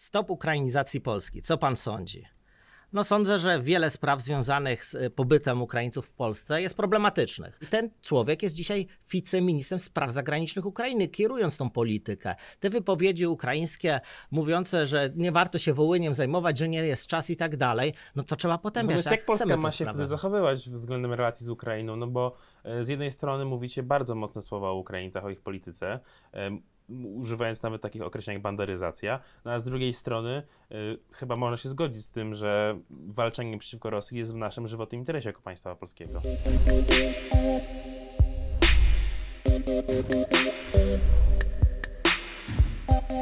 Stop ukrainizacji Polski. Co pan sądzi? No sądzę, że wiele spraw związanych z e, pobytem Ukraińców w Polsce jest problematycznych. I ten człowiek jest dzisiaj wiceministrem spraw zagranicznych Ukrainy, kierując tą politykę. Te wypowiedzi ukraińskie mówiące, że nie warto się Wołyniem zajmować, że nie jest czas i tak dalej, no to trzeba potępiać. No jak Polska ma się wtedy zachowywać względem relacji z Ukrainą? No bo e, z jednej strony mówicie bardzo mocne słowa o Ukraińcach, o ich polityce, używając nawet takich określeń jak banderyzacja. No a z drugiej strony y, chyba można się zgodzić z tym, że walczenie przeciwko Rosji jest w naszym żywotnym interesie jako państwa polskiego.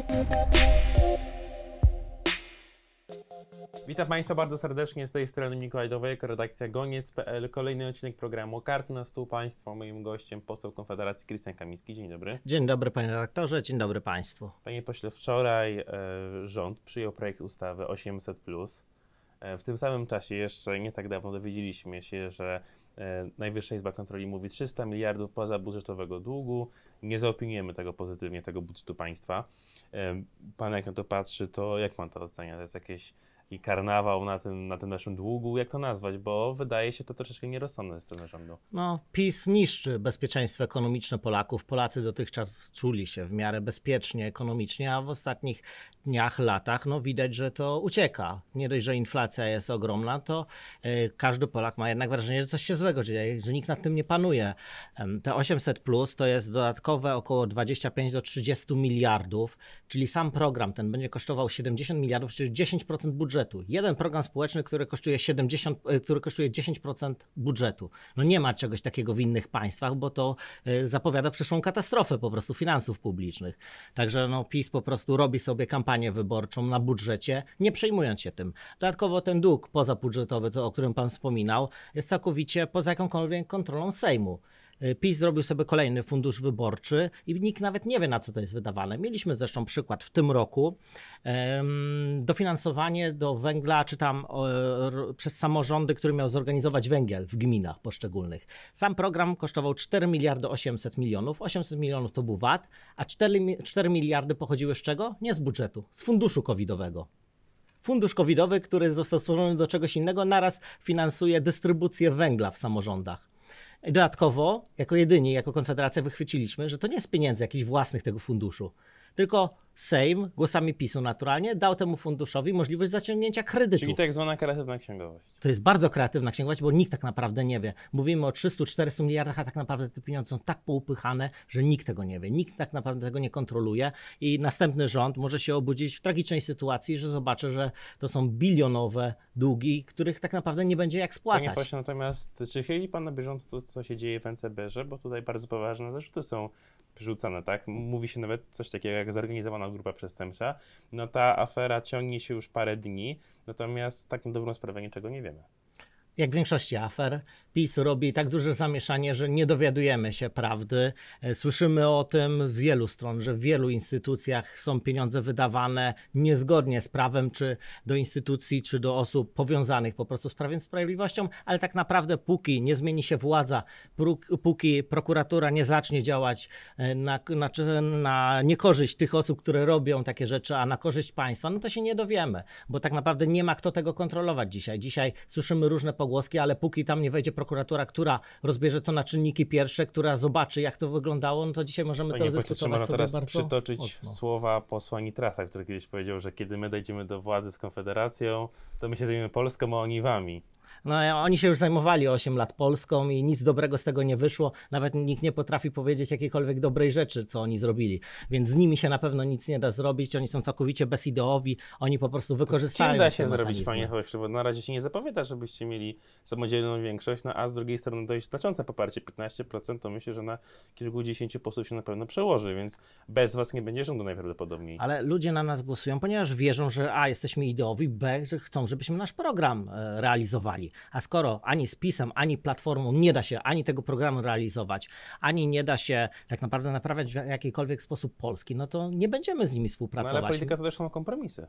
Thank you. Witam Państwa bardzo serdecznie z tej strony Mikołaj Dowojek, redakcja goniec.pl. Kolejny odcinek programu Karty na stół Państwa. Moim gościem poseł Konfederacji Krystian Kamiński. Dzień dobry. Dzień dobry panie redaktorze, dzień dobry Państwu. Panie pośle, wczoraj e, rząd przyjął projekt ustawy 800. E, w tym samym czasie jeszcze nie tak dawno dowiedzieliśmy się, że e, Najwyższa Izba Kontroli mówi 300 miliardów poza budżetowego długu. Nie zaopiniujemy tego pozytywnie, tego budżetu państwa. E, pan jak na to patrzy, to jak pan to ocenia? To jest jakieś taki karnawał na tym, na tym naszym długu, jak to nazwać, bo wydaje się to troszeczkę nierozsądne z strony rządu. No, PiS niszczy bezpieczeństwo ekonomiczne Polaków. Polacy dotychczas czuli się w miarę bezpiecznie ekonomicznie, a w ostatnich dniach, latach, no widać, że to ucieka. Nie dość, że inflacja jest ogromna, to e, każdy Polak ma jednak wrażenie, że coś się złego dzieje, że nikt nad tym nie panuje. Te 800 plus to jest dodatkowe około 25 do 30 miliardów, czyli sam program ten będzie kosztował 70 miliardów, czyli 10% budżetu. Jeden program społeczny, który kosztuje 70, e, który kosztuje 10% budżetu. No nie ma czegoś takiego w innych państwach, bo to e, zapowiada przyszłą katastrofę po prostu finansów publicznych. Także no PiS po prostu robi sobie kampanię kampanię wyborczą na budżecie, nie przejmując się tym. Dodatkowo ten dług pozabudżetowy, o którym pan wspominał, jest całkowicie poza jakąkolwiek kontrolą Sejmu. E, PiS zrobił sobie kolejny fundusz wyborczy i nikt nawet nie wie, na co to jest wydawane. Mieliśmy zresztą przykład w tym roku. Dofinansowanie do węgla, czy tam przez samorządy, który miał zorganizować węgiel w gminach poszczególnych. Sam program kosztował 4 miliardy 800 milionów. 800 milionów to był VAT, a 4, 4 miliardy pochodziły z czego? Nie z budżetu, z funduszu covidowego fundusz covidowy, który zastosowany do czegoś innego, naraz finansuje dystrybucję węgla w samorządach. Dodatkowo, jako jedyni, jako Konfederacja wychwyciliśmy, że to nie jest pieniędzy jakichś własnych tego funduszu, tylko Sejm głosami PiSu naturalnie dał temu funduszowi możliwość zaciągnięcia kredytu. Czyli tak zwana kreatywna księgowość. To jest bardzo kreatywna księgowość, bo nikt tak naprawdę nie wie. Mówimy o 300-400 miliardach, a tak naprawdę te pieniądze są tak poupychane, że nikt tego nie wie. Nikt tak naprawdę tego nie kontroluje i następny rząd może się obudzić w tragicznej sytuacji, że zobaczy, że to są bilionowe długi, których tak naprawdę nie będzie jak spłacać. Panie pośle, natomiast czy chyli Pan na bieżąco to, co się dzieje w ncbr Bo tutaj bardzo poważne zarzuty są przerzucane, tak? Mówi się nawet coś takiego jak zorganizowana grupa przestępcza. No ta afera ciągnie się już parę dni, natomiast tak na dobrą sprawę niczego nie wiemy. Jak w większości afer, PiS robi tak duże zamieszanie, że nie dowiadujemy się prawdy. E, słyszymy o tym z wielu stron, że w wielu instytucjach są pieniądze wydawane niezgodnie z prawem, czy do instytucji, czy do osób powiązanych po prostu z Prawem Sprawiedliwością, ale tak naprawdę póki nie zmieni się władza, póki prokuratura nie zacznie działać e, na, na, na niekorzyść tych osób, które robią takie rzeczy, a na korzyść państwa, no to się nie dowiemy, bo tak naprawdę nie ma kto tego kontrolować dzisiaj. Dzisiaj słyszymy różne pogłoski, ale póki tam nie wejdzie prokuratura, prokuratura, która rozbierze to na czynniki pierwsze, która zobaczy, jak to wyglądało, no to dzisiaj możemy Panie to dyskutować sobie teraz bardzo przytoczyć mocno. słowa posła Nitrasa, który kiedyś powiedział, że kiedy my dojdziemy do władzy z Konfederacją, to my się zajmiemy Polską, a oni wami. No, e, oni się już zajmowali 8 lat Polską i nic dobrego z tego nie wyszło. Nawet nikt nie potrafi powiedzieć jakiejkolwiek dobrej rzeczy, co oni zrobili. Więc z nimi się na pewno nic nie da zrobić. Oni są całkowicie bezideowi. Oni po prostu wykorzystają. Nie da się zrobić, panie Hoślu, bo na razie się nie zapowiada, żebyście mieli samodzielną większość, no a z drugiej strony dość znaczące poparcie 15%, to myślę, że na kilkudziesięciu posłów się na pewno przełoży, więc bez was nie będzie rządu najprawdopodobniej. Ale ludzie na nas głosują, ponieważ wierzą, że A, jesteśmy ideowi, B, że chcą, żebyśmy nasz program e, realizowali. A skoro ani z PiSem, ani platformą nie da się ani tego programu realizować, ani nie da się tak naprawdę naprawiać w jakikolwiek sposób Polski, no to nie będziemy z nimi współpracować. No, ale polityka to też są kompromisy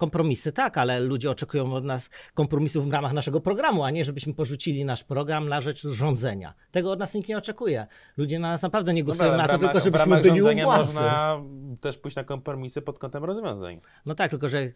kompromisy tak, ale ludzie oczekują od nas kompromisów w ramach naszego programu, a nie żebyśmy porzucili nasz program na rzecz rządzenia. Tego od nas nikt nie oczekuje. Ludzie na nas naprawdę nie no głosują no, na to, ramach, tylko żebyśmy byli u władzy. można też pójść na kompromisy pod kątem rozwiązań. No tak, tylko że y,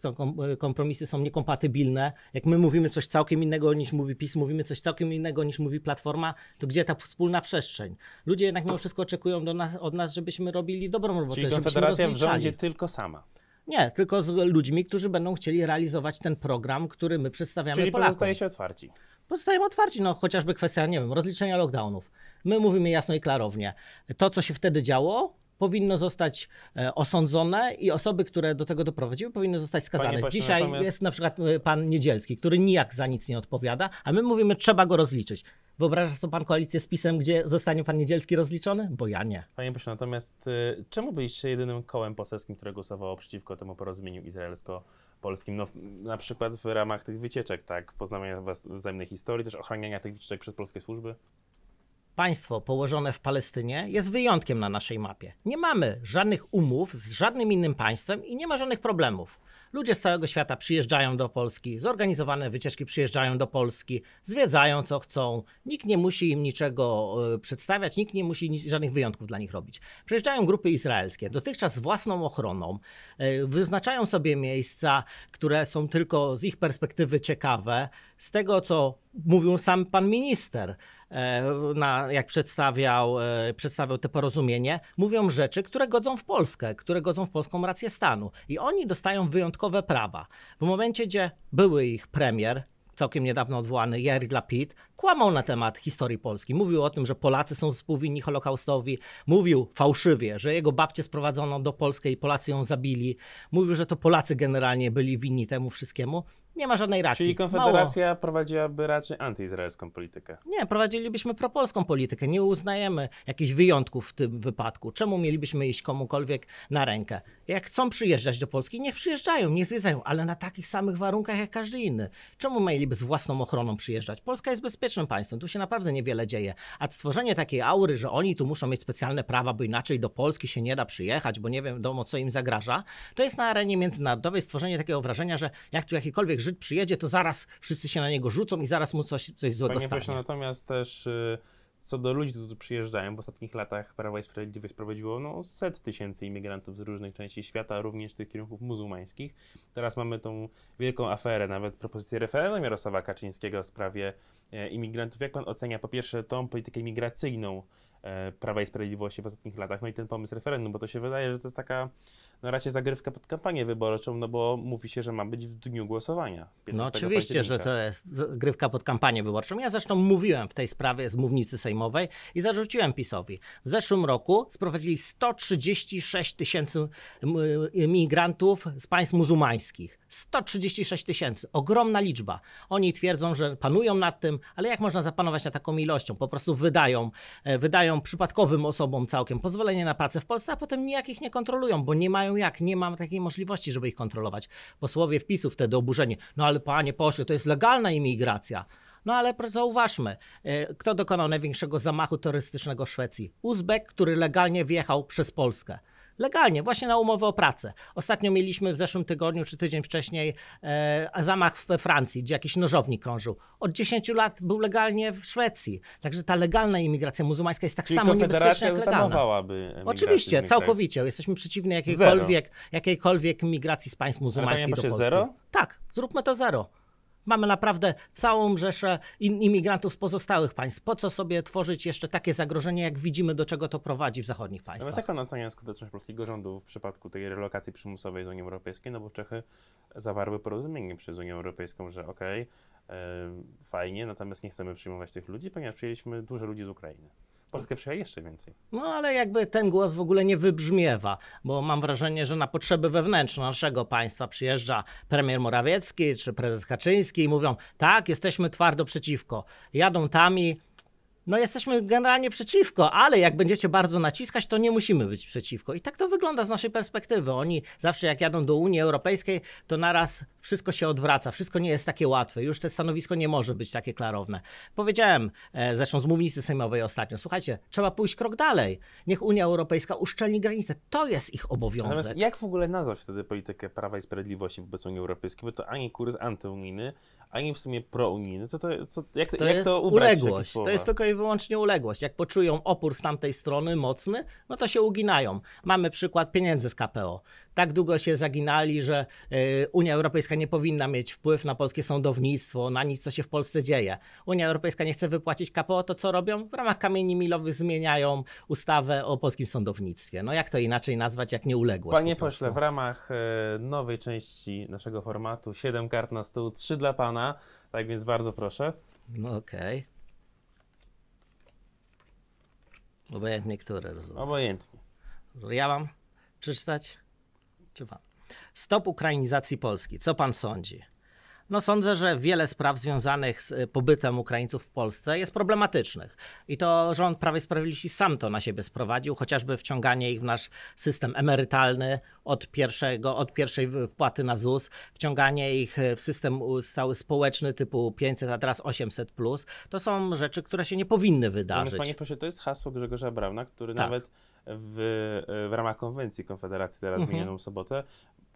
kompromisy są niekompatybilne. Jak my mówimy coś całkiem innego niż mówi PiS, mówimy coś całkiem innego niż mówi Platforma, to gdzie ta wspólna przestrzeń? Ludzie jednak mimo wszystko oczekują nas, od nas, żebyśmy robili dobrą robotę, Czyli Konfederacja w rządzie tylko sama. Nie, tylko z ludźmi, którzy będą chcieli realizować ten program, który my przedstawiamy Czyli Polakom. Czyli się otwarci. Pozostajemy otwarci, no chociażby kwestia, nie wiem, rozliczenia lockdownów. My mówimy jasno i klarownie. To, co się wtedy działo, powinno zostać e, osądzone i osoby, które do tego doprowadziły, powinny zostać skazane. Pośle, Dzisiaj natomiast... jest na przykład e, pan Niedzielski, który nijak za nic nie odpowiada, a my mówimy, trzeba go rozliczyć. Wyobrażasz sobie pan koalicję z PiSem, gdzie zostanie pan Niedzielski rozliczony? Bo ja nie. Panie pośle, natomiast e, czemu byliście jedynym kołem poselskim, które głosowało przeciwko temu porozumieniu izraelsko-polskim? No, na przykład w ramach tych wycieczek, tak? Poznawania wzajemnej historii, też ochraniania tych wycieczek przez polskie służby? państwo położone w Palestynie jest wyjątkiem na naszej mapie. Nie mamy żadnych umów z żadnym innym państwem i nie ma żadnych problemów. Ludzie z całego świata przyjeżdżają do Polski, zorganizowane wycieczki przyjeżdżają do Polski, zwiedzają co chcą, nikt nie musi im niczego e, przedstawiać, nikt nie musi żadnych wyjątków dla nich robić. Przyjeżdżają grupy izraelskie, dotychczas z własną ochroną, e, wyznaczają sobie miejsca, które są tylko z ich perspektywy ciekawe, z tego co mówił sam pan minister. E, na, jak przedstawiał, e, przedstawiał te porozumienie, mówią rzeczy, które godzą w Polskę, które godzą w polską rację stanu. I oni dostają wyjątkowe prawa. W momencie, gdzie były ich premier, całkiem niedawno odwołany Jerry Lapid, kłamał na temat historii Polski. Mówił o tym, że Polacy są współwinni Holokaustowi. Mówił fałszywie, że jego babcię sprowadzono do Polski i Polacy ją zabili. Mówił, że to Polacy generalnie byli winni temu wszystkiemu. Nie ma żadnej racji. Czyli Konfederacja Mało. prowadziłaby raczej antyizraelską politykę. Nie, prowadzilibyśmy propolską politykę. Nie uznajemy jakichś wyjątków w tym wypadku. Czemu mielibyśmy iść komukolwiek na rękę? Jak chcą przyjeżdżać do Polski, niech przyjeżdżają, nie zwiedzają, ale na takich samych warunkach jak każdy inny. Czemu mieliby z własną ochroną przyjeżdżać? Polska jest bezpiecznym państwem, tu się naprawdę niewiele dzieje. A stworzenie takiej aury, że oni tu muszą mieć specjalne prawa, bo inaczej do Polski się nie da przyjechać, bo nie wiadomo co im zagraża, to jest na arenie międzynarodowej stworzenie takiego wrażenia, że jak tu jakikolwiek Żyd przyjedzie, to zaraz wszyscy się na niego rzucą i zaraz mu coś, coś złego Panie stanie. Pośle, natomiast też y, co do ludzi, którzy tu przyjeżdżają, w ostatnich latach Prawo i Sprawiedliwość prowadziło no, set tysięcy imigrantów z różnych części świata, również tych kierunków muzułmańskich. Teraz mamy tą wielką aferę, nawet propozycję referendum Jarosława Kaczyńskiego w sprawie e, imigrantów. Jak pan ocenia po pierwsze tą politykę migracyjną e, Prawa i Sprawiedliwości w ostatnich latach, no i ten pomysł referendum, bo to się wydaje, że to jest taka no raczej zagrywkę pod kampanię wyborczą, no bo mówi się, że ma być w dniu głosowania. No oczywiście, że to jest zagrywka pod kampanię wyborczą. Ja zresztą mówiłem w tej sprawie z mównicy sejmowej i zarzuciłem PiSowi. W zeszłym roku sprowadzili 136 tysięcy imigrantów y, z państw muzułmańskich. 136 tysięcy, ogromna liczba. Oni twierdzą, że panują nad tym, ale jak można zapanować nad taką ilością? Po prostu wydają, e, wydają przypadkowym osobom całkiem pozwolenie na pracę w Polsce, a potem nijakich nie kontrolują, bo nie mają jak, nie mam takiej możliwości, żeby ich kontrolować. Posłowie wpisu wtedy oburzenie, no ale panie pośle, to jest legalna imigracja. No ale zauważmy, e, kto dokonał największego zamachu terrorystycznego w Szwecji? Uzbek, który legalnie wjechał przez Polskę. Legalnie, właśnie na umowę o pracę. Ostatnio mieliśmy w zeszłym tygodniu czy tydzień wcześniej e, zamach we Francji, gdzie jakiś nożownik krążył. Od 10 lat był legalnie w Szwecji. Także ta legalna imigracja muzułmańska jest tak Czyli samo niebezpieczna jak legalna. Oczywiście, tak? całkowicie. Jesteśmy przeciwni jakiejkolwiek, jakiejkolwiek migracji z państw muzułmańskich do Polski. Zero? Tak, zróbmy to zero. Mamy naprawdę całą rzeszę imigrantów z pozostałych państw. Po co sobie tworzyć jeszcze takie zagrożenie, jak widzimy, do czego to prowadzi w zachodnich no państwach? Natomiast jak pan ocenia skuteczność polskiego rządu w przypadku tej relokacji przymusowej z Unii Europejskiej? No bo Czechy zawarły porozumienie przez Unię Europejską, że okej, okay, fajnie, natomiast nie chcemy przyjmować tych ludzi, ponieważ przyjęliśmy dużo ludzi z Ukrainy. Polskę przyjechał jeszcze więcej. No ale jakby ten głos w ogóle nie wybrzmiewa, bo mam wrażenie, że na potrzeby wewnętrzne naszego państwa przyjeżdża premier Morawiecki czy prezes Kaczyński i mówią, tak, jesteśmy twardo przeciwko. Jadą tam i no jesteśmy generalnie przeciwko, ale jak będziecie bardzo naciskać, to nie musimy być przeciwko. I tak to wygląda z naszej perspektywy. Oni zawsze jak jadą do Unii Europejskiej, to naraz wszystko się odwraca, wszystko nie jest takie łatwe, już to stanowisko nie może być takie klarowne. Powiedziałem e, zresztą z mównicy sejmowej ostatnio, słuchajcie, trzeba pójść krok dalej. Niech Unia Europejska uszczelni granice. To jest ich obowiązek. Natomiast jak w ogóle nazwać wtedy politykę Prawa i Sprawiedliwości wobec Unii Europejskiej? Bo to ani kurs antyunijny, ani w sumie prounijny. Co to, co, jak, to jak jest to ubrać uległość. To jest tylko i wyłącznie uległość. Jak poczują opór z tamtej strony mocny, no to się uginają. Mamy przykład pieniędzy z KPO tak długo się zaginali, że e, Unia Europejska nie powinna mieć wpływu na polskie sądownictwo, na nic, co się w Polsce dzieje. Unia Europejska nie chce wypłacić KPO, to co robią? W ramach kamieni milowych zmieniają ustawę o polskim sądownictwie. No jak to inaczej nazwać, jak nie uległo? Panie po pośle, w ramach e, nowej części naszego formatu 7 kart na stół, 3 dla pana, tak więc bardzo proszę. No okej. Okay. Obojętnie które, rozumiem. Obojętnie. Ja mam przeczytać? Czy pan? Stop ukrainizacji Polski. Co pan sądzi? No sądzę, że wiele spraw związanych z e, pobytem Ukraińców w Polsce jest problematycznych. I to rząd Prawej Sprawiedliwości sam to na siebie sprowadził, chociażby wciąganie ich w nasz system emerytalny od, pierwszego, od pierwszej wpłaty na ZUS, wciąganie ich e, w system stały społeczny typu 500, a teraz 800+. Plus. To są rzeczy, które się nie powinny wydarzyć. Panie, panie proszę, to jest hasło Grzegorza Brawna, który tak. nawet w, w ramach konwencji Konfederacji teraz mhm. minioną sobotę,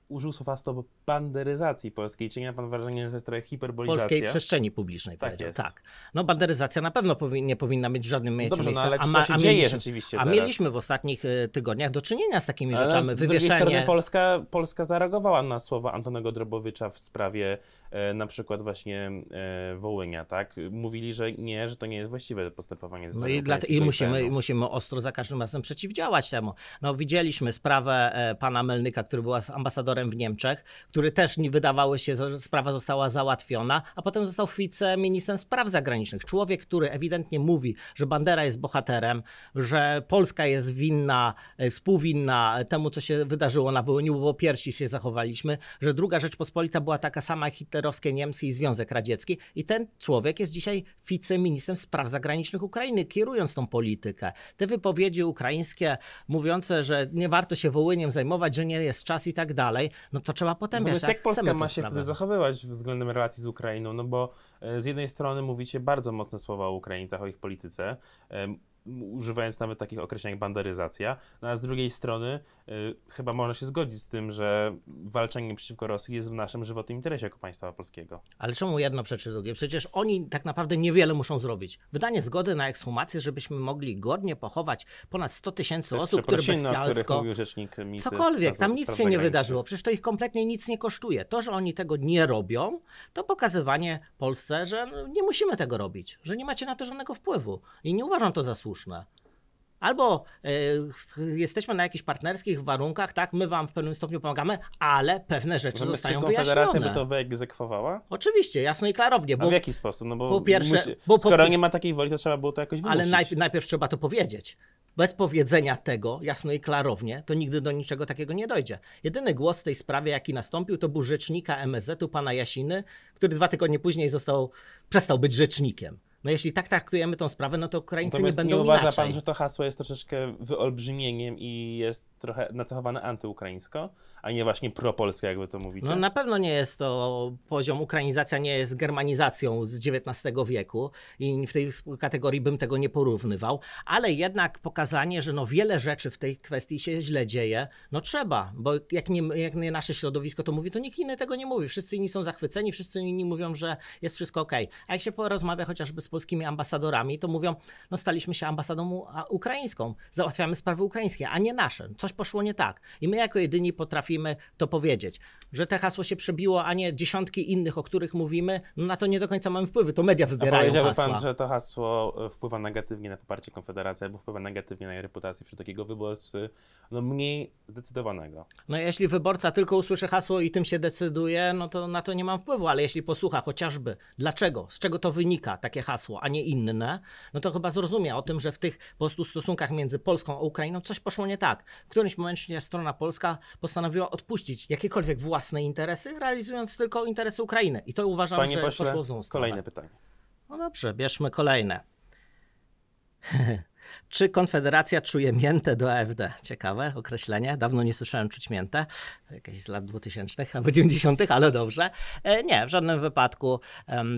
użył słowa stop banderyzacji polskiej. Czy nie ma pan wrażenia, że to jest trochę hiperbolizacja? Polskiej przestrzeni publicznej, tak powiedział. Jest. Tak. No banderyzacja na pewno powi nie powinna być w żadnym no dobrze, miejscu. No, ale a, ma, a, mieliśmy, a mieliśmy w ostatnich y, tygodniach do czynienia z takimi rzeczami. Z Wywieszenie... drugiej strony Polska, Polska zareagowała na słowa Antonego Drobowicza w sprawie E, na przykład właśnie e, Wołynia, tak? Mówili, że nie, że to nie jest właściwe postępowanie. No i, dla, i musimy, musimy ostro za każdym razem przeciwdziałać temu. No widzieliśmy sprawę e, pana Melnyka, który był ambasadorem w Niemczech, który też nie wydawało się, że sprawa została załatwiona, a potem został wiceministrem spraw zagranicznych. Człowiek, który ewidentnie mówi, że Bandera jest bohaterem, że Polska jest winna, współwinna temu, co się wydarzyło na Wołyniu, bo pierwsi się zachowaliśmy, że druga Rzeczpospolita była taka sama jak Hitler hitlerowskie Niemcy i Związek Radziecki. I ten człowiek jest dzisiaj wiceministrem spraw zagranicznych Ukrainy, kierując tą politykę. Te wypowiedzi ukraińskie mówiące, że nie warto się Wołyniem zajmować, że nie jest czas i tak dalej, no to trzeba potem Natomiast jak Polska ma się wtedy zachowywać względem relacji z Ukrainą? No bo e, z jednej strony mówicie bardzo mocne słowa o Ukraińcach, o ich polityce e, używając nawet takich określeń jak banderyzacja. No a z drugiej strony y, chyba można się zgodzić z tym, że walczenie przeciwko Rosji jest w naszym żywotnym interesie jako państwa polskiego. Ale czemu jedno przeczy drugie? Przecież oni tak naprawdę niewiele muszą zrobić. Wydanie zgody na ekshumację, żebyśmy mogli godnie pochować ponad 100 tysięcy osób, które bestialsko... Rzecznik Cokolwiek, tam nic się nie wydarzyło. Przecież to ich kompletnie nic nie kosztuje. To, że oni tego nie robią, to pokazywanie Polsce, że no, nie musimy tego robić, że nie macie na to żadnego wpływu. I nie uważam to za słuszne słuszne. Albo y, jesteśmy na jakichś partnerskich warunkach, tak, my wam w pewnym stopniu pomagamy, ale pewne rzeczy Natomiast zostają wyjaśnione. Federacja by to wyegzekwowała? Oczywiście, jasno i klarownie. Bo, A w jaki sposób? No bo po pierwsze, musi, bo skoro po... nie ma takiej woli, to trzeba było to jakoś wymusić. Ale najpierw, najpierw trzeba to powiedzieć bez powiedzenia tego jasno i klarownie, to nigdy do niczego takiego nie dojdzie. Jedyny głos w tej sprawie, jaki nastąpił, to był rzecznika MSZ-u, pana Jasiny, który dwa tygodnie później został, przestał być rzecznikiem. No jeśli tak traktujemy tą sprawę, no to Ukraińcy Natomiast nie będą nie uważa inaczej. pan, że to hasło jest troszeczkę wyolbrzymieniem i jest trochę nacechowane antyukraińsko, a nie właśnie propolskie, jakby to mówić. No na pewno nie jest to poziom, ukrainizacja nie jest germanizacją z XIX wieku i w tej kategorii bym tego nie porównywał, ale jednak pokazanie, że no wiele rzeczy w tej kwestii się źle dzieje, no trzeba, bo jak nie, jak nie nasze środowisko to mówi, to nikt inny tego nie mówi. Wszyscy inni są zachwyceni, wszyscy inni mówią, że jest wszystko ok. A jak się porozmawia chociażby z z polskimi ambasadorami, to mówią, no staliśmy się ambasadą ukraińską, załatwiamy sprawy ukraińskie, a nie nasze. Coś poszło nie tak. I my jako jedyni potrafimy to powiedzieć że te hasło się przebiło, a nie dziesiątki innych, o których mówimy, no na to nie do końca mamy wpływy, To media wybierają a powiedziałby hasła. pan, że to hasło e, wpływa negatywnie na poparcie Konfederacji albo wpływa negatywnie na jej reputację wśród takiego wyborcy, no mniej zdecydowanego. No jeśli wyborca tylko usłyszy hasło i tym się decyduje, no to na to nie mam wpływu, ale jeśli posłucha chociażby dlaczego, z czego to wynika takie hasło, a nie inne, no to chyba zrozumie o tym, że w tych po prostu stosunkach między Polską a Ukrainą coś poszło nie tak. W którymś momencie strona polska postanowiła odpuścić jakiekolwiek własne własne interesy, realizując tylko interesy Ukrainy. I to uważam, Panie że pośle, poszło w złą stronę. Kolejne pytanie. No dobrze, bierzmy kolejne. Czy Konfederacja czuje miętę do AfD? Ciekawe określenie, dawno nie słyszałem czuć miętę jakieś z lat 2000 albo 90., ale dobrze. E, nie, w żadnym wypadku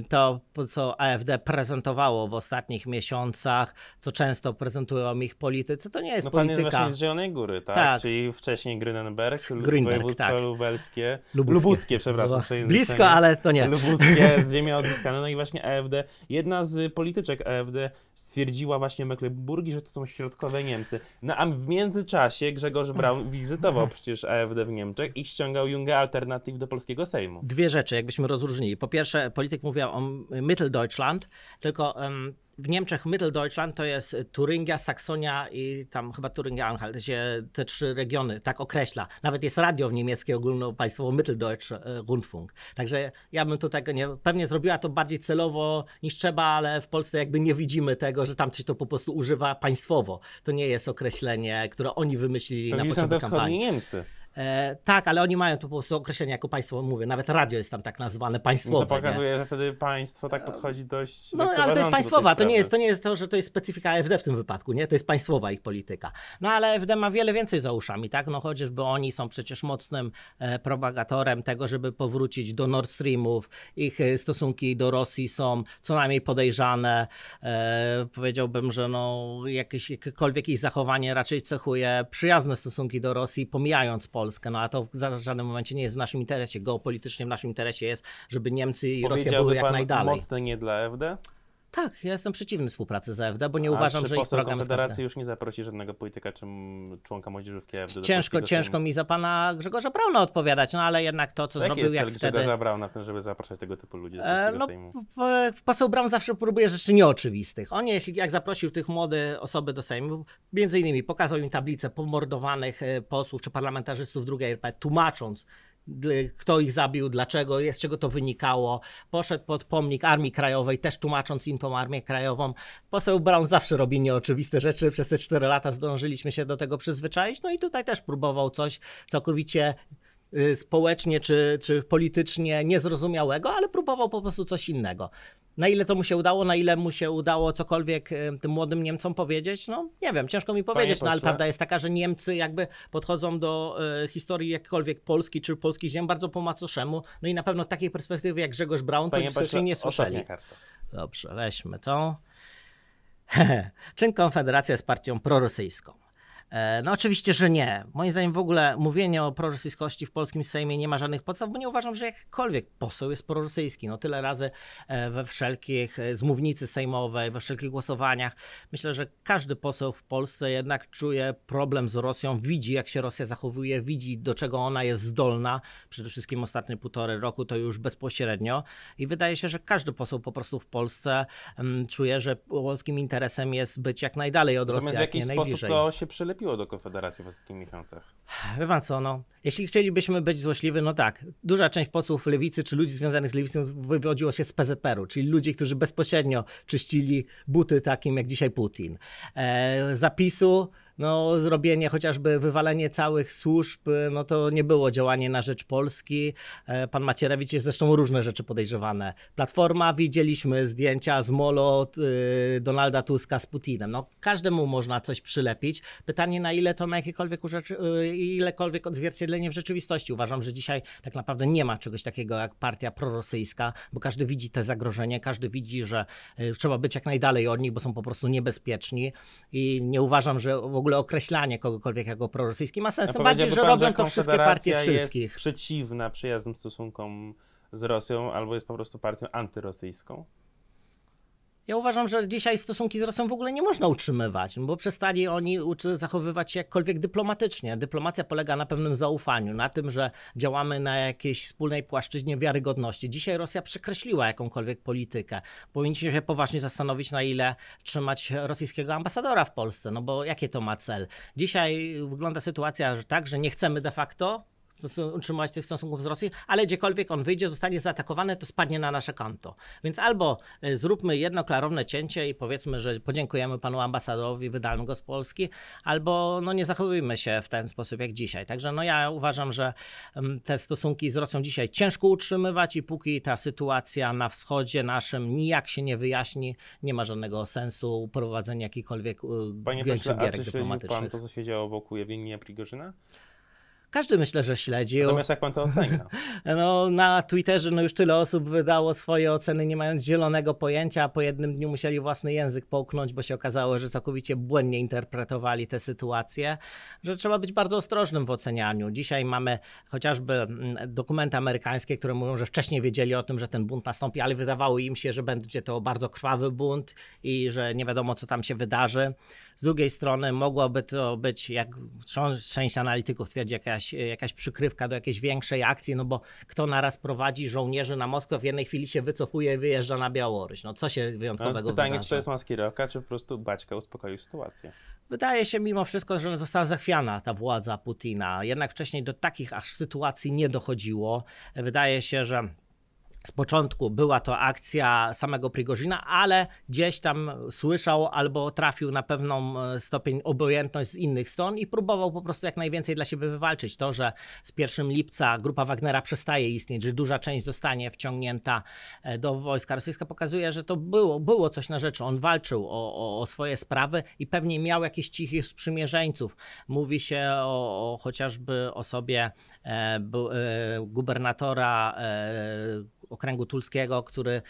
to, co AFD prezentowało w ostatnich miesiącach, co często prezentują ich politycy, to nie jest no, polityka. Pan jest z Zielonej Góry, tak? tak. Czyli wcześniej Grünenberg, Grünberg województwo tak. lubelskie, lubuskie, lubuskie przepraszam. blisko, ale to nie. Lubuskie z Ziemia odzyskane. No i właśnie AFD, jedna z polityczek AFD stwierdziła właśnie Mecklenburgii, że to są środkowe Niemcy. No a w międzyczasie Grzegorz Braun wizytował przecież AFD w Niemczech i ściągał Jungę Alternatyw do polskiego Sejmu. Dwie rzeczy, jakbyśmy rozróżnili. Po pierwsze, polityk mówił o Mitteldeutschland, tylko um, w Niemczech Mitteldeutschland to jest Turingia, Saksonia i tam chyba turingia Anhalt, się te trzy regiony tak określa. Nawet jest radio w niemieckiej ogólnopaństwowo Mitteldeutsch e, Rundfunk. Także ja bym tutaj nie, pewnie zrobiła to bardziej celowo niż trzeba, ale w Polsce jakby nie widzimy tego, że tam się to po prostu używa państwowo. To nie jest określenie, które oni wymyślili to na początku kampanii. Niemcy. E, tak, ale oni mają tu po prostu określenie jako państwo, mówię, nawet radio jest tam tak nazwane państwowe. To pokazuje, nie? że wtedy państwo tak podchodzi dość. No ale to jest państwowa, to nie jest, to nie jest to, że to jest specyfika FD w tym wypadku, nie? To jest państwowa ich polityka. No ale FD ma wiele więcej za uszami, tak? No chociażby oni są przecież mocnym e, propagatorem tego, żeby powrócić do Nord Streamów, ich e, stosunki do Rosji są co najmniej podejrzane. E, powiedziałbym, że no jakieś, jakiekolwiek ich zachowanie raczej cechuje przyjazne stosunki do Rosji, pomijając po Polskę, no a to w żadnym momencie nie jest w naszym interesie. Geopolitycznie w naszym interesie jest, żeby Niemcy i Rosja były jak najdalej. mocne nie dla FD? Tak, ja jestem przeciwny współpracy z AfD, bo nie A uważam, że ich program jest federacji już nie zaprosi żadnego polityka czy członka młodzieżówki AfD. Ciężko, ciężko mi za pana Grzegorza Brauna odpowiadać, no ale jednak to, co Jaki zrobił jest jak cel wtedy... Grzegorza Brauna w tym, żeby zapraszać tego typu ludzi do e, no, Sejmu? E, poseł Braun zawsze próbuje rzeczy nieoczywistych. On jeśli jak zaprosił tych młodych osoby do Sejmu, między innymi pokazał im tablicę pomordowanych e, posłów czy parlamentarzystów drugiej RP, tłumacząc, kto ich zabił, dlaczego z czego to wynikało. Poszedł pod pomnik Armii Krajowej, też tłumacząc im tą Armię Krajową. Poseł Brown zawsze robi nieoczywiste rzeczy, przez te cztery lata zdążyliśmy się do tego przyzwyczaić, no i tutaj też próbował coś całkowicie y, społecznie czy, czy politycznie niezrozumiałego, ale próbował po prostu coś innego. Na ile to mu się udało, na ile mu się udało cokolwiek e, tym młodym Niemcom powiedzieć, no nie wiem, ciężko mi powiedzieć, no ale prawda jest taka, że Niemcy jakby podchodzą do e, historii jakkolwiek Polski czy polskich ziem bardzo po macoszemu, no i na pewno takiej perspektywy jak Grzegorz Braun to już nie słyszeli. Dobrze, weźmy to. Czym Konfederacja jest partią prorosyjską? E, no oczywiście, że nie. Moim zdaniem w ogóle mówienie o prorosyjskości w polskim Sejmie nie ma żadnych podstaw, bo nie uważam, że jakikolwiek poseł jest prorosyjski. No tyle razy e, we wszelkich e, zmównicy sejmowej, we wszelkich głosowaniach. Myślę, że każdy poseł w Polsce jednak czuje problem z Rosją, widzi jak się Rosja zachowuje, widzi do czego ona jest zdolna. Przede wszystkim ostatnie półtory roku to już bezpośrednio i wydaje się, że każdy poseł po prostu w Polsce mm, czuje, że polskim interesem jest być jak najdalej od Rosji, Natomiast jak w jakiś nie najbliżej. sposób to się przylepi przyczepiło do Konfederacji w ostatnich miesiącach? Wie pan co, no, jeśli chcielibyśmy być złośliwi, no tak, duża część posłów lewicy czy ludzi związanych z lewicą wywodziło się z PZPR-u, czyli ludzi, którzy bezpośrednio czyścili buty takim jak dzisiaj Putin. E, zapisu no, zrobienie chociażby wywalenie całych służb, no to nie było działanie na rzecz Polski. E, pan Macierewicz jest zresztą różne rzeczy podejrzewane. Platforma, widzieliśmy zdjęcia z Molo y, Donalda Tuska z Putinem. No, każdemu można coś przylepić. Pytanie, na ile to ma jakiekolwiek, y, ilekolwiek odzwierciedlenie w rzeczywistości. Uważam, że dzisiaj tak naprawdę nie ma czegoś takiego jak partia prorosyjska, bo każdy widzi te zagrożenie, każdy widzi, że y, trzeba być jak najdalej od nich, bo są po prostu niebezpieczni i nie uważam, że w ogóle ogóle określanie kogokolwiek jako prorosyjski ma sens. Ja Tym bardziej, że pan, robią to wszystkie partie wszystkich. Jest przeciwna przyjaznym stosunkom z Rosją, albo jest po prostu partią antyrosyjską. Ja uważam, że dzisiaj stosunki z Rosją w ogóle nie można utrzymywać, bo przestali oni zachowywać się jakkolwiek dyplomatycznie. Dyplomacja polega na pewnym zaufaniu, na tym, że działamy na jakiejś wspólnej płaszczyźnie wiarygodności. Dzisiaj Rosja przekreśliła jakąkolwiek politykę. Powinniśmy się poważnie zastanowić, na ile trzymać rosyjskiego ambasadora w Polsce, no bo jakie to ma cel? Dzisiaj wygląda sytuacja że tak, że nie chcemy de facto utrzymać tych stosunków z Rosją, ale gdziekolwiek on wyjdzie, zostanie zaatakowany, to spadnie na nasze konto. Więc albo e, zróbmy jedno klarowne cięcie i powiedzmy, że podziękujemy panu ambasadorowi, wydalmy go z Polski, albo no nie zachowujmy się w ten sposób jak dzisiaj. Także no ja uważam, że mm, te stosunki z Rosją dzisiaj ciężko utrzymywać i póki ta sytuacja na wschodzie naszym nijak się nie wyjaśni, nie ma żadnego sensu prowadzenia jakichkolwiek y, Panie większych pośle, a czy dyplomatycznych. pan to, co się działo wokół Jewgenia Prigorzyna? każdy myślę, że śledził. Natomiast jak pan to ocenia? No, na Twitterze no już tyle osób wydało swoje oceny, nie mając zielonego pojęcia, a po jednym dniu musieli własny język połknąć, bo się okazało, że całkowicie błędnie interpretowali tę sytuację, że trzeba być bardzo ostrożnym w ocenianiu. Dzisiaj mamy chociażby mm, dokumenty amerykańskie, które mówią, że wcześniej wiedzieli o tym, że ten bunt nastąpi, ale wydawało im się, że będzie to bardzo krwawy bunt i że nie wiadomo, co tam się wydarzy. Z drugiej strony mogłoby to być, jak część analityków twierdzi, jakaś, jakaś przykrywka do jakiejś większej akcji, no bo kto naraz prowadzi żołnierzy na Moskwę, w jednej chwili się wycofuje i wyjeżdża na Białoruś. No co się wyjątkowego no, Pytanie, wydarzy? czy to jest maskirowka, czy po prostu Baćka uspokoił sytuację? Wydaje się mimo wszystko, że została zachwiana ta władza Putina. Jednak wcześniej do takich aż sytuacji nie dochodziło. Wydaje się, że z początku była to akcja samego Prigozina, ale gdzieś tam słyszał albo trafił na pewną e, stopień obojętność z innych stron i próbował po prostu jak najwięcej dla siebie wywalczyć. To, że z 1 lipca grupa Wagnera przestaje istnieć, że duża część zostanie wciągnięta e, do wojska rosyjskiego, pokazuje, że to było, było coś na rzeczy. On walczył o, o, o swoje sprawy i pewnie miał jakichś cichych sprzymierzeńców. Mówi się o, o chociażby osobie e, e, gubernatora e, okręgu tulskiego, który,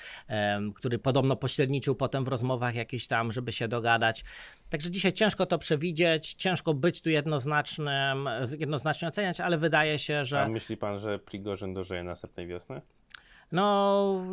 który podobno pośredniczył potem w rozmowach jakieś tam, żeby się dogadać. Także dzisiaj ciężko to przewidzieć, ciężko być tu jednoznacznym, jednoznacznie oceniać, ale wydaje się, że... A myśli pan, że Prigorzyn dożyje następnej wiosny? no,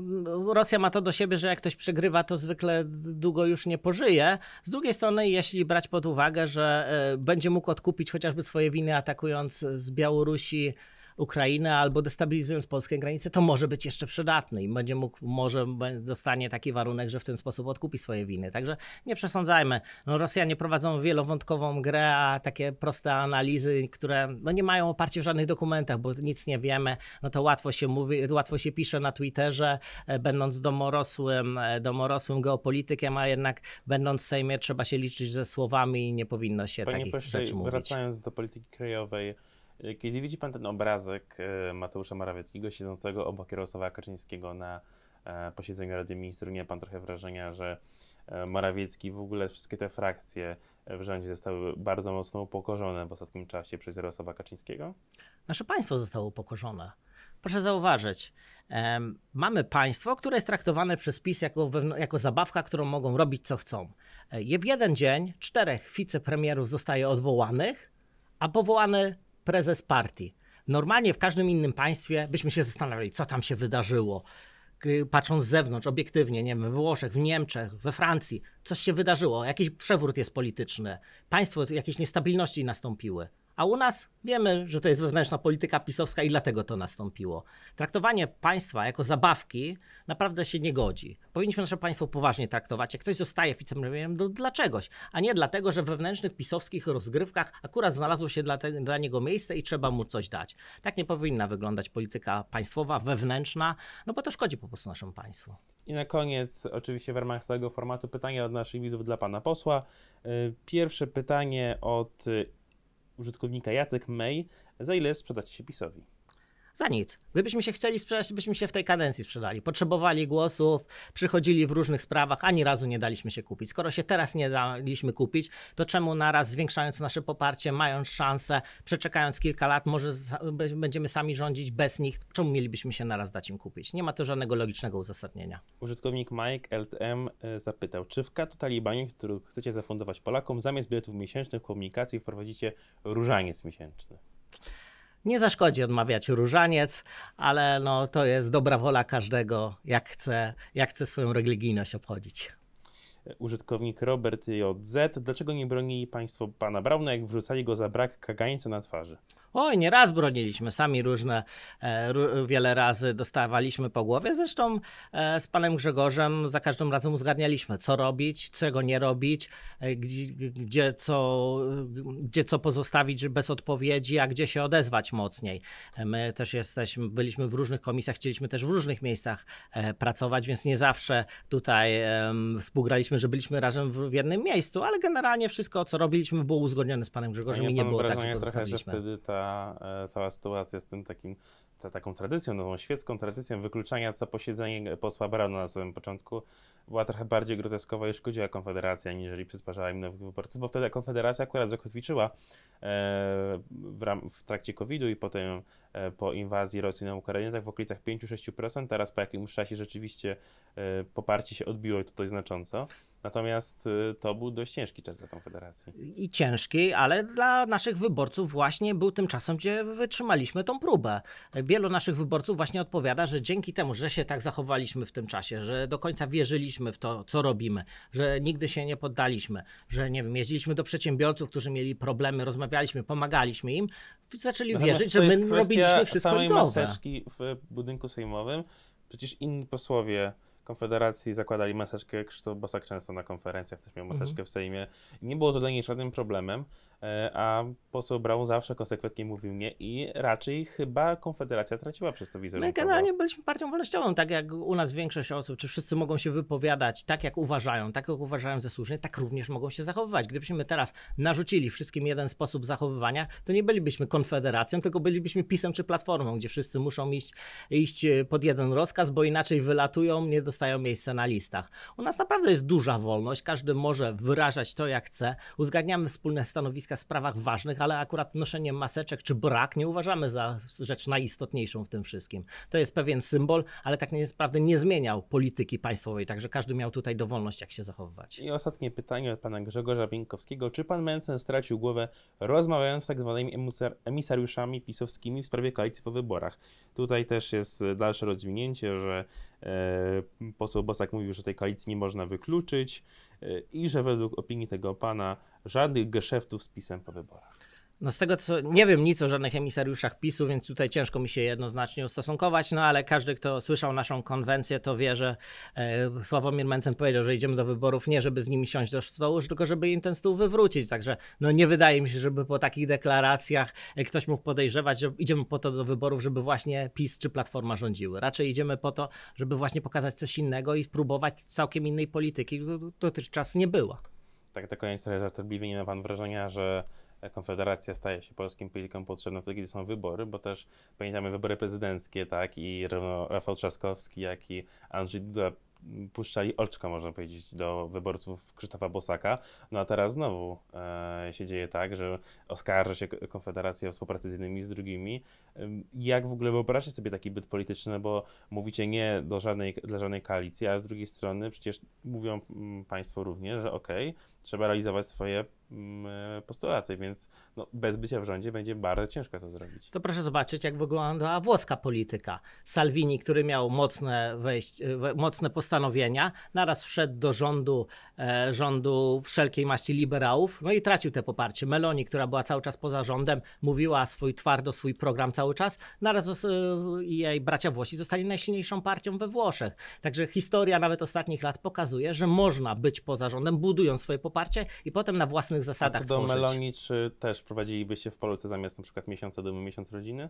Rosja ma to do siebie, że jak ktoś przegrywa, to zwykle długo już nie pożyje. Z drugiej strony, jeśli brać pod uwagę, że e, będzie mógł odkupić chociażby swoje winy, atakując z Białorusi Ukrainę albo destabilizując polskie granice, to może być jeszcze przydatny i będzie mógł, może dostanie taki warunek, że w ten sposób odkupi swoje winy. Także nie przesądzajmy. No, Rosjanie prowadzą wielowątkową grę, a takie proste analizy, które no, nie mają oparcia w żadnych dokumentach, bo nic nie wiemy, no to łatwo się mówi, łatwo się pisze na Twitterze, e, będąc domorosłym, e, domorosłym geopolitykiem, a jednak będąc w Sejmie trzeba się liczyć ze słowami i nie powinno się Panie takich pośle, rzeczy mówić. wracając do polityki krajowej, kiedy widzi Pan ten obrazek e, Mateusza Morawieckiego siedzącego obok Jarosława Kaczyńskiego na e, posiedzeniu Rady Ministrów, nie ma Pan trochę wrażenia, że e, Morawiecki, w ogóle wszystkie te frakcje w rządzie zostały bardzo mocno upokorzone w ostatnim czasie przez Jarosława Kaczyńskiego? Nasze państwo zostało upokorzone. Proszę zauważyć, um, mamy państwo, które jest traktowane przez PiS jako, jako zabawka, którą mogą robić co chcą. W jeden dzień czterech wicepremierów zostaje odwołanych, a powołany prezes partii. Normalnie w każdym innym państwie byśmy się zastanawiali, co tam się wydarzyło. Patrząc z zewnątrz, obiektywnie, nie wiem, we Włoszech, w Niemczech, we Francji, coś się wydarzyło, jakiś przewrót jest polityczny, państwo, jakieś niestabilności nastąpiły. A u nas wiemy, że to jest wewnętrzna polityka pisowska i dlatego to nastąpiło. Traktowanie państwa jako zabawki naprawdę się nie godzi. Powinniśmy nasze państwo poważnie traktować. Jak ktoś zostaje wicepremierem, to dlaczegoś? czegoś, a nie dlatego, że w wewnętrznych pisowskich rozgrywkach akurat znalazło się dla, te, dla niego miejsce i trzeba mu coś dać. Tak nie powinna wyglądać polityka państwowa, wewnętrzna, no bo to szkodzi po prostu naszemu państwu. I na koniec, oczywiście w ramach całego formatu, pytanie od naszych widzów dla pana posła. Y, pierwsze pytanie od użytkownika Jacek May, za ile sprzedać się PiSowi. Za nic. Gdybyśmy się chcieli sprzedać, byśmy się w tej kadencji sprzedali. Potrzebowali głosów, przychodzili w różnych sprawach, ani razu nie daliśmy się kupić. Skoro się teraz nie daliśmy kupić, to czemu naraz zwiększając nasze poparcie, mając szansę, przeczekając kilka lat, może będziemy sami rządzić bez nich, czemu mielibyśmy się naraz dać im kupić? Nie ma to żadnego logicznego uzasadnienia. Użytkownik Mike LTM e, zapytał, czy w katu Talibanie, który chcecie zafundować Polakom, zamiast biletów miesięcznych w komunikacji wprowadzicie różaniec miesięczny? Nie zaszkodzi odmawiać różaniec, ale no, to jest dobra wola każdego, jak chce, jak chce swoją religijność obchodzić użytkownik Robert JZ. Dlaczego nie broni państwo pana Brauna, jak wrzucali go za brak kagańca na twarzy? Oj, nie raz broniliśmy, sami różne, e, wiele razy dostawaliśmy po głowie. Zresztą e, z panem Grzegorzem za każdym razem uzgadnialiśmy, co robić, czego nie robić, e, gdzie, gdzie, co, gdzie co pozostawić bez odpowiedzi, a gdzie się odezwać mocniej. My też jesteśmy, byliśmy w różnych komisjach, chcieliśmy też w różnych miejscach pracować, więc nie zawsze tutaj współgraliśmy, że byliśmy razem w jednym miejscu, ale generalnie wszystko, co robiliśmy, było uzgodnione z panem Grzegorzem no ja i nie było tak, że ta E, cała, sytuacja z tym takim, ta, taką tradycją, nową świecką tradycją wykluczania co posiedzenie posła Barona na samym początku była trochę bardziej groteskowa i szkodziła Konfederacja, niżeli przysparzała im nowych wyborców, bo wtedy Konfederacja akurat zakotwiczyła e, w, ram, w trakcie COVID-u i potem e, po inwazji Rosji na Ukrainę, tak w okolicach 5-6%. Teraz po jakimś czasie rzeczywiście poparcie się odbiło i to dość znacząco. Natomiast y, to był dość ciężki czas dla Konfederacji. I ciężki, ale dla naszych wyborców właśnie był tym czasem, gdzie wytrzymaliśmy tą próbę. Wielu naszych wyborców właśnie odpowiada, że dzięki temu, że się tak zachowaliśmy w tym czasie, że do końca wierzyliśmy w to, co robimy, że nigdy się nie poddaliśmy, że nie wiem, jeździliśmy do przedsiębiorców, którzy mieli problemy, rozmawialiśmy, pomagaliśmy im, zaczęli wierzyć, że my robiliśmy wszystko samej dobre. w budynku sejmowym. Przecież inni posłowie Konfederacji zakładali maseczkę, Krzysztof Bosak często na konferencjach też miał maseczkę mhm. w Sejmie. Nie było to dla niej żadnym problemem. E, a poseł Braun zawsze konsekwentnie mówił nie i raczej chyba Konfederacja traciła przez to wizerunek. i generalnie byliśmy partią wolnościową, tak jak u nas większość osób, czy wszyscy mogą się wypowiadać tak jak uważają, tak jak uważają za słusznie, tak również mogą się zachowywać. Gdybyśmy teraz narzucili wszystkim jeden sposób zachowywania, to nie bylibyśmy Konfederacją, tylko bylibyśmy PiSem czy Platformą, gdzie wszyscy muszą iść, iść e, pod jeden rozkaz, bo inaczej wylatują, nie dostają miejsca na listach. U nas naprawdę jest duża wolność, każdy może wyrażać to jak chce, uzgadniamy wspólne stanowisko stanowiska w sprawach ważnych, ale akurat noszenie maseczek czy brak nie uważamy za rzecz najistotniejszą w tym wszystkim. To jest pewien symbol, ale tak naprawdę nie zmieniał polityki państwowej, także każdy miał tutaj dowolność, jak się zachowywać. I ostatnie pytanie od pana Grzegorza Winkowskiego: Czy pan Mensen stracił głowę rozmawiając z tak zwanymi emisariuszami pisowskimi w sprawie koalicji po wyborach? Tutaj też jest e, dalsze rozwinięcie, że e, poseł Bosak mówił, że tej koalicji nie można wykluczyć i że według opinii tego pana żadnych geszeftów z pisem po wyborach. No z tego co nie wiem nic o żadnych emisariuszach PiSu, więc tutaj ciężko mi się jednoznacznie ustosunkować, no ale każdy, kto słyszał naszą konwencję, to wie, że e, Sławomir Mencen powiedział, że idziemy do wyborów nie, żeby z nimi siąść do stołu, tylko żeby im ten stół wywrócić. Także no nie wydaje mi się, żeby po takich deklaracjach e, ktoś mógł podejrzewać, że idziemy po to do wyborów, żeby właśnie PiS czy Platforma rządziły. Raczej idziemy po to, żeby właśnie pokazać coś innego i spróbować całkiem innej polityki, która dotychczas nie była. Tak, do końca, że to pan wrażenia, że Konfederacja staje się polskim politykom potrzebna wtedy, kiedy są wybory, bo też pamiętamy wybory prezydenckie, tak, i Rafał Trzaskowski, jak i Andrzej Duda puszczali oczka, można powiedzieć, do wyborców Krzysztofa Bosaka. No a teraz znowu e, się dzieje tak, że oskarża się Konfederację o współpracę z jednymi z drugimi. Jak w ogóle wyobrażacie sobie taki byt polityczny, no bo mówicie nie do żadnej, dla żadnej koalicji, a z drugiej strony przecież mówią mm, Państwo również, że okej, okay, trzeba realizować swoje mm, e, postulaty, więc no, bez bycia w rządzie będzie bardzo ciężko to zrobić. To proszę zobaczyć, jak wyglądała włoska polityka. Salvini, który miał mocne, wejść, e, mocne postanowienia, naraz wszedł do rządu, e, rządu wszelkiej maści liberałów, no i tracił te poparcie. Meloni, która była cały czas poza rządem, mówiła swój twardo, swój program cały czas, naraz jej bracia Włosi zostali najsilniejszą partią we Włoszech. Także historia nawet ostatnich lat pokazuje, że można być poza rządem, budując swoje poparcie poparcie i potem na własnych zasadach A co do tworzyć. Meloni, czy też prowadzilibyście w Polsce zamiast na przykład miesiąca dumy, miesiąc rodziny?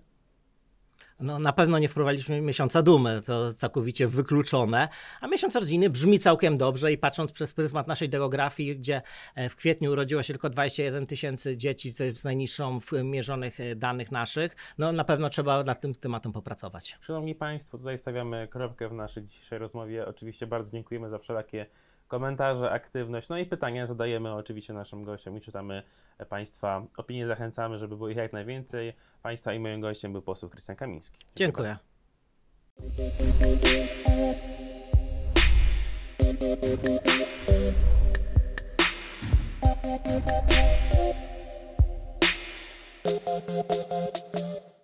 No, na pewno nie wprowadziliśmy miesiąca dumy, to całkowicie wykluczone. A miesiąc rodziny brzmi całkiem dobrze i patrząc przez pryzmat naszej demografii, gdzie e, w kwietniu urodziło się tylko 21 tysięcy dzieci, co jest najniższą w mierzonych e, danych naszych, no na pewno trzeba nad tym tematem popracować. Szanowni Państwo, tutaj stawiamy kropkę w naszej dzisiejszej rozmowie. Oczywiście bardzo dziękujemy za wszelakie komentarze, aktywność. No i pytania zadajemy oczywiście naszym gościom i czytamy e, Państwa opinie. Zachęcamy, żeby było ich jak najwięcej. Państwa i moim gościem był poseł Krystian Kamiński. Dziękuję. Dziękuję.